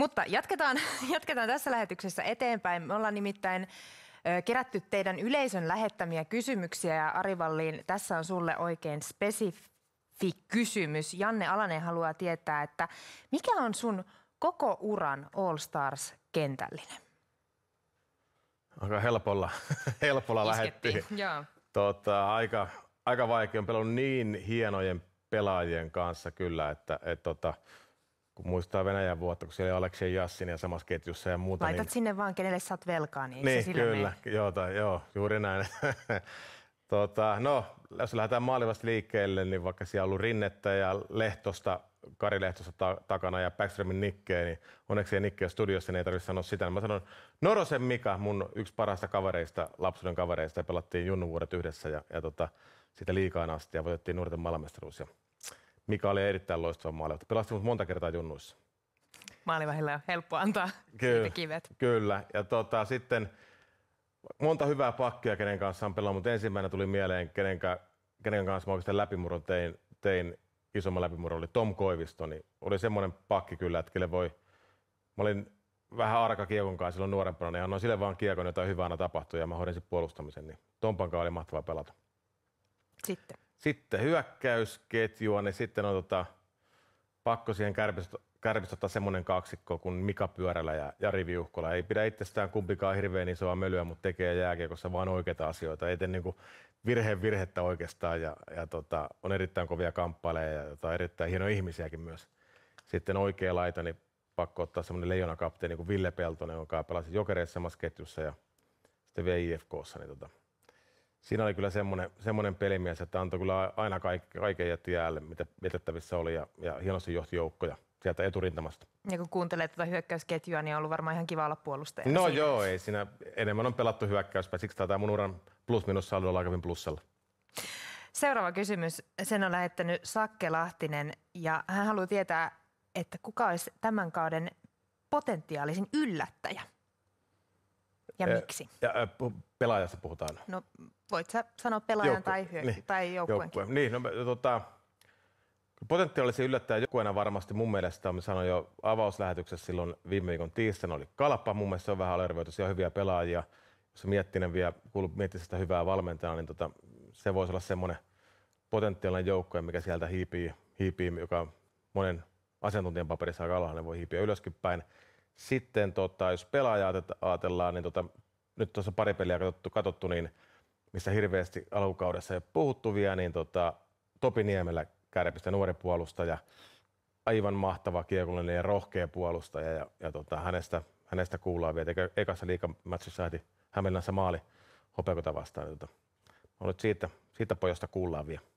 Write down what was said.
Mutta jatketaan, jatketaan tässä lähetyksessä eteenpäin. Me ollaan nimittäin kerätty teidän yleisön lähettämiä kysymyksiä ja Arivalliin tässä on sulle oikein spesifi kysymys. Janne Alanen haluaa tietää, että mikä on sun koko uran All Stars kentällinen? Aika helpolla, helpolla lähetti, Tota, aika, aika vaikea. On pelannut niin hienojen pelaajien kanssa kyllä, että et, tota, kun muistaa Venäjän vuotta, kun siellä oli Aleksi Jassin ja samassa ketjussa ja muuta. Laitat niin... sinne vaan, kenelle sä oot velkaa, niin, niin se kyllä, joo, tai, joo, juuri näin. tota, no, jos lähdetään maalivasti liikkeelle, niin vaikka siellä on ollut Rinnettä ja Lehtosta, Kari Lehtosta ta- takana ja Backstreamin Nikkeen, niin onneksi ei Nikke studiossa, niin ei tarvitse sanoa sitä. Niin mä sanon Norosen Mika, mun yksi parasta kavereista, lapsuuden kavereista, ja pelattiin junnuvuodet yhdessä ja, ja tota, sitä liikaan asti ja voitettiin nuorten maailmanmestaruus mikä oli erittäin loistava maali. Pelasti mut monta kertaa junnuissa. Maalivahilla on helppo antaa kyllä, kivet. Kyllä. Ja tota, sitten monta hyvää pakkia, kenen kanssa on pelannut, mutta ensimmäinen tuli mieleen, kenen, kenen kanssa mä oikeastaan läpimurron tein, tein isomman läpimurron, oli Tom Koivisto. Niin oli semmoinen pakki kyllä, että kelle voi... Mä olin vähän arka kiekon kanssa silloin nuorempana, niin annoin sille vaan kiekon, jotain hyvää aina tapahtui ja mä hoidin sen puolustamisen, niin Tompan kanssa oli mahtavaa pelata. Sitten. Sitten hyökkäysketjua, niin sitten on tota, pakko siihen kärpistä, kärpistä ottaa semmoinen kaksikko kuin Mika Pyörälä ja Jari Viuhkola. Ei pidä itsestään kumpikaan hirveän isoa mölyä, mutta tekee jääkiekossa vaan oikeita asioita. Ei tee niin virhe virhettä oikeastaan ja, ja tota, on erittäin kovia kamppaleja ja tota, erittäin hienoja ihmisiäkin myös. Sitten oikea laita, niin pakko ottaa semmoinen leijonakapteeni kuin Ville Peltonen, joka pelasi Jokereissa samassa ketjussa ja sitten VIFKssa. Niin tota, siinä oli kyllä semmoinen, semmoinen pelimies, että antoi kyllä aina kaiken, kaiken jätti jäälle, mitä jätettävissä oli ja, ja hienosti johti joukkoja sieltä eturintamasta. Ja kun kuuntelee tätä tuota hyökkäysketjua, niin on ollut varmaan ihan kiva olla puolustaja. No siinä. joo, ei siinä enemmän on pelattu hyökkäyspä, siksi tämä mun uran plus-minus saldo on aika plussalla. Seuraava kysymys, sen on lähettänyt Sakke Lahtinen ja hän haluaa tietää, että kuka olisi tämän kauden potentiaalisin yllättäjä? Ja e- miksi? Ja, pelaajasta puhutaan. No voit sä sanoa pelaajan Joukku. tai, hyö- niin. tai joukkueen. Niin, no, tota, potentiaalisia yllättäjä joukkueena varmasti mun mielestä, on sanoin jo avauslähetyksessä silloin viime viikon tiistaina oli kalpa. Mun mielestä se on vähän alervioitu, siellä hyviä pelaajia. Jos Miettinen vielä miettii sitä hyvää valmentajaa, niin tota, se voisi olla semmoinen potentiaalinen joukkue, mikä sieltä hiipii, hiipii joka monen asiantuntijan paperissa aika alhainen niin voi hiipiä ylöskin päin. Sitten tota, jos pelaajaa ajatellaan, niin tota, nyt tuossa pari peliä katsottu, katsottu niin missä hirveästi alukaudessa ei puhuttu vielä, niin tota, Topi Niemelä kärpistä nuori puolustaja, aivan mahtava kiekollinen ja rohkea puolustaja ja, ja tota, hänestä, hänestä kuullaan vielä. Eikä, ekassa liikamätsyssä äiti Hämeenlänsä maali hopeakota vastaan. Niin tota, siitä, siitä pojasta kuullaan vielä.